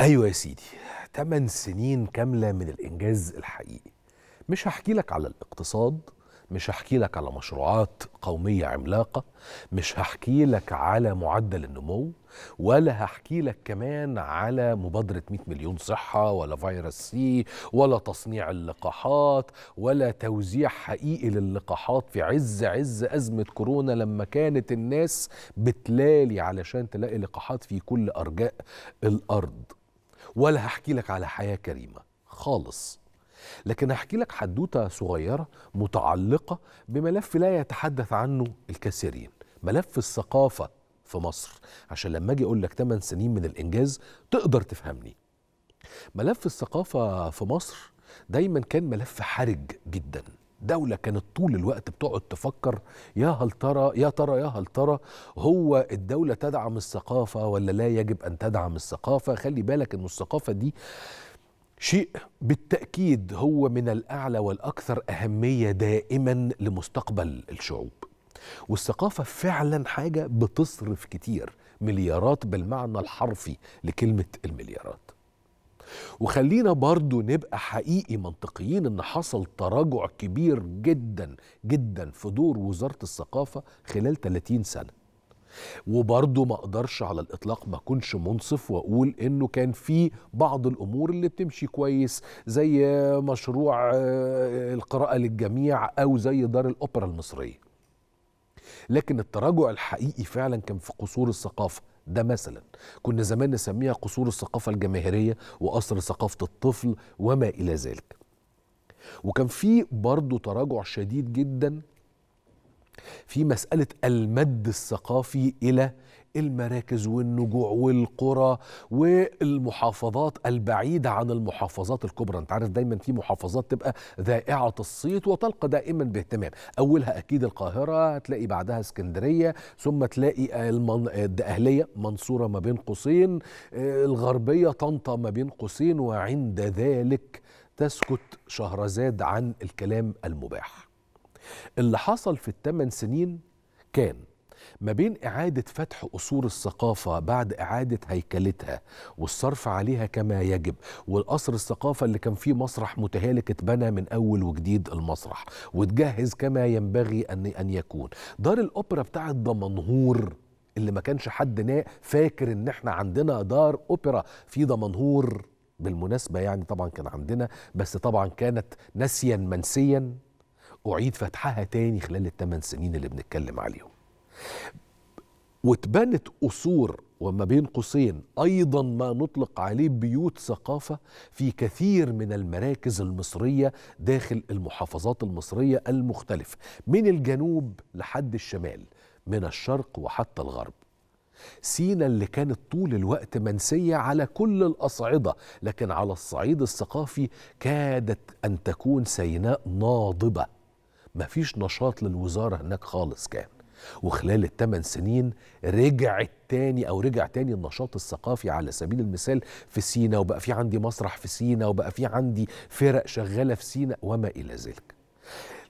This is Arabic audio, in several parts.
ايوه يا سيدي 8 سنين كامله من الانجاز الحقيقي مش هحكي لك على الاقتصاد مش هحكي لك على مشروعات قومية عملاقة مش هحكي لك على معدل النمو ولا هحكي لك كمان على مبادرة 100 مليون صحة ولا فيروس سي ولا تصنيع اللقاحات ولا توزيع حقيقي للقاحات في عز عز أزمة كورونا لما كانت الناس بتلالي علشان تلاقي لقاحات في كل أرجاء الأرض ولا هحكي لك على حياه كريمه خالص لكن هحكي لك حدوته صغيره متعلقه بملف لا يتحدث عنه الكثيرين ملف الثقافه في مصر عشان لما اجي اقول لك 8 سنين من الانجاز تقدر تفهمني ملف الثقافه في مصر دايما كان ملف حرج جدا دولة كانت طول الوقت بتقعد تفكر يا هل ترى يا ترى يا هل ترى هو الدولة تدعم الثقافة ولا لا يجب أن تدعم الثقافة خلي بالك أن الثقافة دي شيء بالتأكيد هو من الأعلى والأكثر أهمية دائما لمستقبل الشعوب والثقافة فعلا حاجة بتصرف كتير مليارات بالمعنى الحرفي لكلمة المليارات وخلينا برضو نبقى حقيقي منطقيين ان حصل تراجع كبير جدا جدا في دور وزاره الثقافه خلال 30 سنه وبرضه ما اقدرش على الاطلاق ما اكونش منصف واقول انه كان في بعض الامور اللي بتمشي كويس زي مشروع آه، القراءه للجميع او زي دار الاوبرا المصريه لكن التراجع الحقيقي فعلا كان في قصور الثقافه ده مثلا كنا زمان نسميها قصور الثقافة الجماهيرية وقصر ثقافة الطفل وما إلى ذلك وكان في برضو تراجع شديد جدا في مسألة المد الثقافي إلى المراكز والنجوع والقرى والمحافظات البعيدة عن المحافظات الكبرى انت عارف دايما في محافظات تبقى ذائعة الصيت وتلقى دائما باهتمام أولها أكيد القاهرة هتلاقي بعدها اسكندرية ثم تلاقي المن... الدقهلية منصورة ما بين قوسين آه، الغربية طنطا ما بين قوسين وعند ذلك تسكت شهرزاد عن الكلام المباح اللي حصل في الثمان سنين كان ما بين إعادة فتح أصول الثقافة بعد إعادة هيكلتها والصرف عليها كما يجب والقصر الثقافة اللي كان فيه مسرح متهالك اتبنى من أول وجديد المسرح وتجهز كما ينبغي أن أن يكون دار الأوبرا بتاعت دمنهور اللي ما كانش حد فاكر إن إحنا عندنا دار أوبرا في دمنهور بالمناسبة يعني طبعا كان عندنا بس طبعا كانت نسيا منسيا أعيد فتحها تاني خلال الثمان سنين اللي بنتكلم عليهم واتبنت قصور وما بين قوسين أيضا ما نطلق عليه بيوت ثقافة في كثير من المراكز المصرية داخل المحافظات المصرية المختلفة من الجنوب لحد الشمال من الشرق وحتى الغرب سينا اللي كانت طول الوقت منسية على كل الأصعدة لكن على الصعيد الثقافي كادت أن تكون سيناء ناضبة مفيش نشاط للوزارة هناك خالص كان وخلال الثمان سنين رجعت تاني او رجع تاني النشاط الثقافي على سبيل المثال في سينا وبقى في عندي مسرح في سينا وبقى في عندي فرق شغاله في سينا وما الى ذلك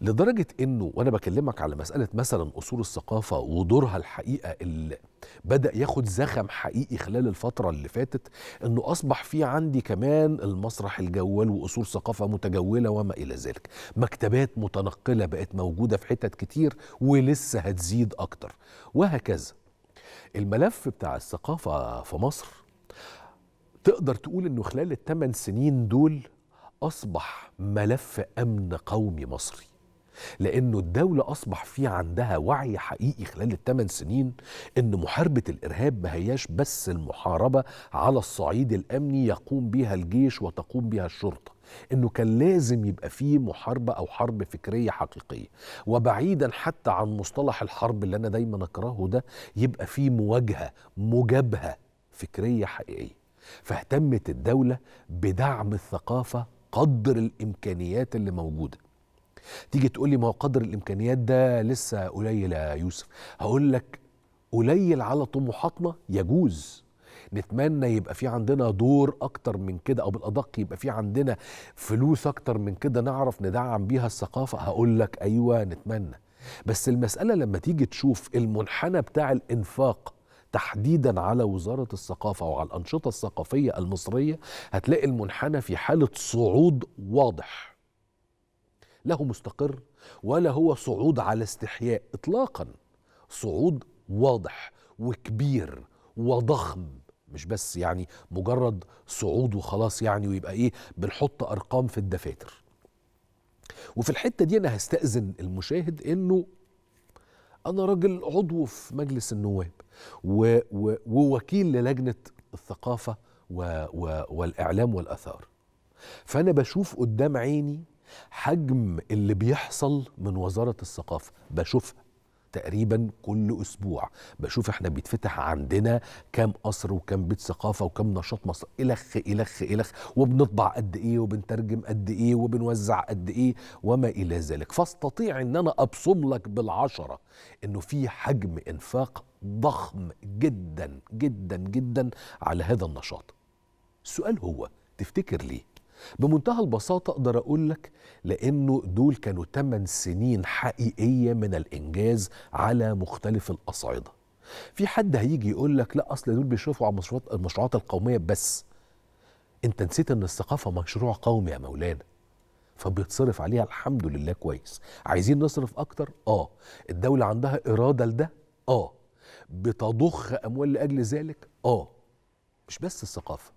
لدرجه انه وانا بكلمك على مساله مثلا اصول الثقافه ودورها الحقيقه اللي بدا ياخد زخم حقيقي خلال الفتره اللي فاتت انه اصبح في عندي كمان المسرح الجوال واصول ثقافه متجوله وما الى ذلك مكتبات متنقله بقت موجوده في حتت كتير ولسه هتزيد اكتر وهكذا الملف بتاع الثقافه في مصر تقدر تقول انه خلال الثمان سنين دول اصبح ملف امن قومي مصري لانه الدوله اصبح في عندها وعي حقيقي خلال الثمان سنين ان محاربه الارهاب ما هياش بس المحاربه على الصعيد الامني يقوم بها الجيش وتقوم بها الشرطه انه كان لازم يبقى فيه محاربه او حرب فكريه حقيقيه وبعيدا حتى عن مصطلح الحرب اللي انا دايما اكرهه ده يبقى فيه مواجهه مجابهه فكريه حقيقيه فاهتمت الدوله بدعم الثقافه قدر الامكانيات اللي موجوده تيجي تقول لي ما هو قدر الامكانيات ده لسه قليل يا يوسف هقول لك قليل على طموحاتنا يجوز نتمنى يبقى في عندنا دور اكتر من كده او بالادق يبقى في عندنا فلوس اكتر من كده نعرف ندعم بيها الثقافه هقول لك ايوه نتمنى بس المساله لما تيجي تشوف المنحنى بتاع الانفاق تحديدا على وزاره الثقافه وعلى الانشطه الثقافيه المصريه هتلاقي المنحنى في حاله صعود واضح لا هو مستقر ولا هو صعود على استحياء اطلاقا صعود واضح وكبير وضخم مش بس يعني مجرد صعود وخلاص يعني ويبقى ايه بنحط ارقام في الدفاتر وفي الحته دي انا هستاذن المشاهد انه انا راجل عضو في مجلس النواب و و ووكيل للجنه الثقافه و و والاعلام والاثار فانا بشوف قدام عيني حجم اللي بيحصل من وزاره الثقافه بشوفها تقريبا كل اسبوع بشوف احنا بيتفتح عندنا كام قصر وكام بيت ثقافه وكام نشاط مصر الخ الخ الخ وبنطبع قد ايه وبنترجم قد ايه وبنوزع قد ايه وما الى ذلك فاستطيع ان انا ابصم لك بالعشره انه في حجم انفاق ضخم جدا جدا جدا على هذا النشاط السؤال هو تفتكر ليه بمنتهى البساطة أقدر أقول لك لأنه دول كانوا 8 سنين حقيقية من الإنجاز على مختلف الأصعدة في حد هيجي يقول لك لا أصل دول بيشرفوا على المشروعات, المشروعات القومية بس أنت نسيت أن الثقافة مشروع قومي يا مولانا فبيتصرف عليها الحمد لله كويس عايزين نصرف أكتر؟ آه الدولة عندها إرادة لده؟ آه بتضخ أموال لأجل ذلك؟ آه مش بس الثقافة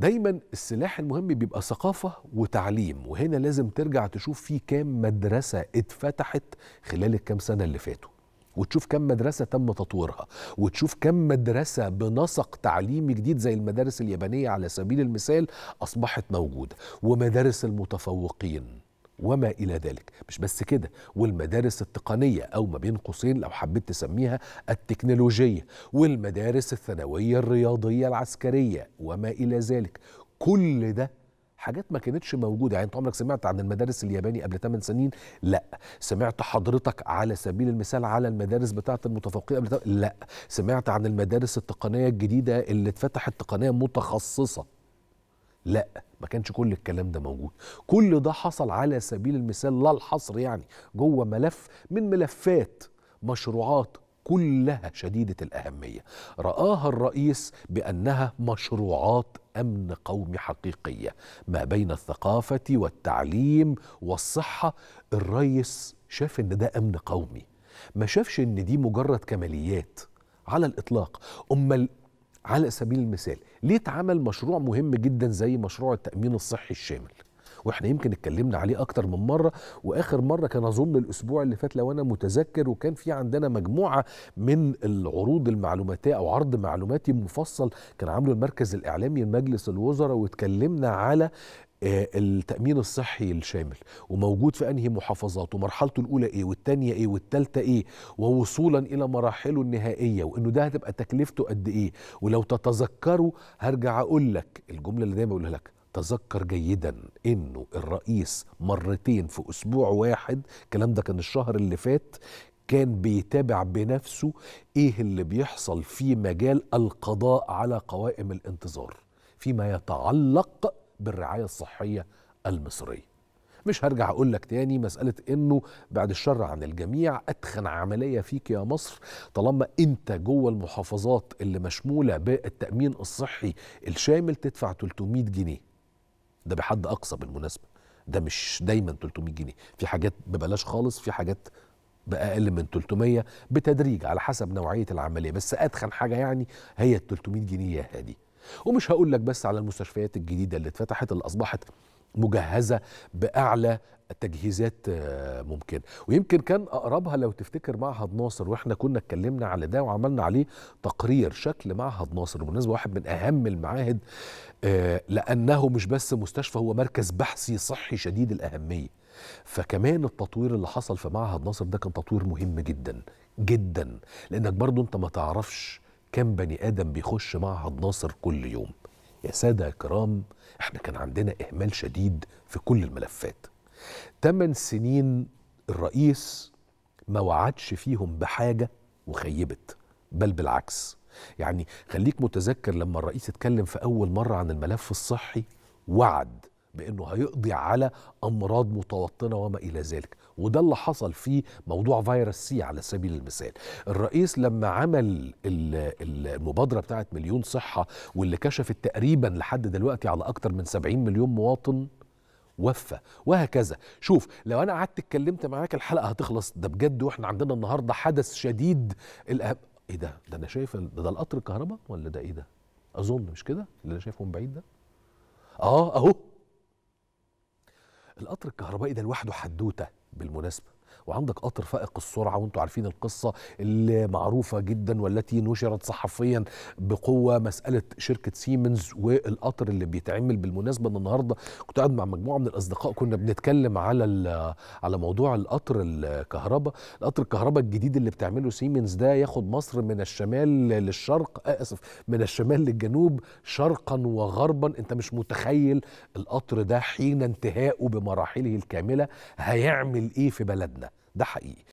دايما السلاح المهم بيبقى ثقافة وتعليم وهنا لازم ترجع تشوف في كام مدرسة اتفتحت خلال الكام سنة اللي فاتوا وتشوف كم مدرسة تم تطويرها وتشوف كم مدرسة بنسق تعليمي جديد زي المدارس اليابانية على سبيل المثال أصبحت موجودة ومدارس المتفوقين وما إلى ذلك مش بس كده والمدارس التقنية أو ما بين قوسين لو حبيت تسميها التكنولوجية والمدارس الثانوية الرياضية العسكرية وما إلى ذلك كل ده حاجات ما كانتش موجوده يعني انت عمرك سمعت عن المدارس الياباني قبل 8 سنين لا سمعت حضرتك على سبيل المثال على المدارس بتاعه المتفوقين قبل 8. لا سمعت عن المدارس التقنيه الجديده اللي اتفتحت تقنيه متخصصه لا ما كانش كل الكلام ده موجود كل ده حصل على سبيل المثال لا الحصر يعني جوه ملف من ملفات مشروعات كلها شديده الاهميه راها الرئيس بانها مشروعات امن قومي حقيقيه ما بين الثقافه والتعليم والصحه الرئيس شاف ان ده امن قومي ما شافش ان دي مجرد كماليات على الاطلاق امال على سبيل المثال ليه اتعمل مشروع مهم جدا زي مشروع التامين الصحي الشامل واحنا يمكن اتكلمنا عليه اكتر من مره واخر مره كان اظن الاسبوع اللي فات لو انا متذكر وكان في عندنا مجموعه من العروض المعلوماتيه او عرض معلوماتي مفصل كان عامله المركز الاعلامي لمجلس الوزراء واتكلمنا على آه، التأمين الصحي الشامل وموجود في أنهي محافظات ومرحلته الأولى إيه والتانية إيه والتالتة إيه ووصولا إلى مراحله النهائية وإنه ده هتبقى تكلفته قد إيه ولو تتذكروا هرجع أقول لك الجملة اللي دايما بقولها لك تذكر جيدا إنه الرئيس مرتين في أسبوع واحد الكلام ده كان الشهر اللي فات كان بيتابع بنفسه إيه اللي بيحصل في مجال القضاء على قوائم الانتظار فيما يتعلق بالرعايه الصحيه المصريه. مش هرجع اقول لك تاني مساله انه بعد الشر عن الجميع اتخن عمليه فيك يا مصر طالما انت جوه المحافظات اللي مشموله بالتامين الصحي الشامل تدفع 300 جنيه. ده بحد اقصى بالمناسبه. ده مش دايما 300 جنيه، في حاجات ببلاش خالص، في حاجات بأقل من 300 بتدريج على حسب نوعية العملية بس أدخن حاجة يعني هي ال 300 جنيه يا هادي ومش هقول لك بس على المستشفيات الجديده اللي اتفتحت اللي اصبحت مجهزه باعلى التجهيزات آه، ممكن ويمكن كان اقربها لو تفتكر معهد ناصر واحنا كنا اتكلمنا على ده وعملنا عليه تقرير شكل معهد ناصر بالمناسبه واحد من اهم المعاهد آه، لانه مش بس مستشفى هو مركز بحثي صحي شديد الاهميه فكمان التطوير اللي حصل في معهد ناصر ده كان تطوير مهم جدا جدا لانك برضو انت ما تعرفش كم بني ادم بيخش معهد ناصر كل يوم يا ساده يا كرام احنا كان عندنا اهمال شديد في كل الملفات ثمان سنين الرئيس ما وعدش فيهم بحاجه وخيبت بل بالعكس يعني خليك متذكر لما الرئيس اتكلم في اول مره عن الملف الصحي وعد بانه هيقضي على امراض متوطنه وما الى ذلك وده اللي حصل في موضوع فيروس سي على سبيل المثال الرئيس لما عمل المبادرة بتاعت مليون صحة واللي كشفت تقريبا لحد دلوقتي على أكتر من 70 مليون مواطن وفى وهكذا شوف لو انا قعدت اتكلمت معاك الحلقه هتخلص ده بجد واحنا عندنا النهارده حدث شديد الأهم ايه ده ده انا شايف ده, ده القطر الكهرباء ولا ده ايه ده اظن مش كده اللي انا شايفه من بعيد ده اه اهو القطر الكهربائي ده لوحده حدوته بالمناسبه وعندك قطر فائق السرعه وانتم عارفين القصه المعروفه جدا والتي نشرت صحفيا بقوه مساله شركه سيمنز والقطر اللي بيتعمل بالمناسبه ان النهارده كنت قاعد مع مجموعه من الاصدقاء كنا بنتكلم على على موضوع القطر الكهرباء القطر الكهرباء الجديد اللي بتعمله سيمنز ده ياخد مصر من الشمال للشرق آه، اسف من الشمال للجنوب شرقا وغربا انت مش متخيل القطر ده حين انتهائه بمراحله الكامله هيعمل ايه في بلدنا ده حقيقي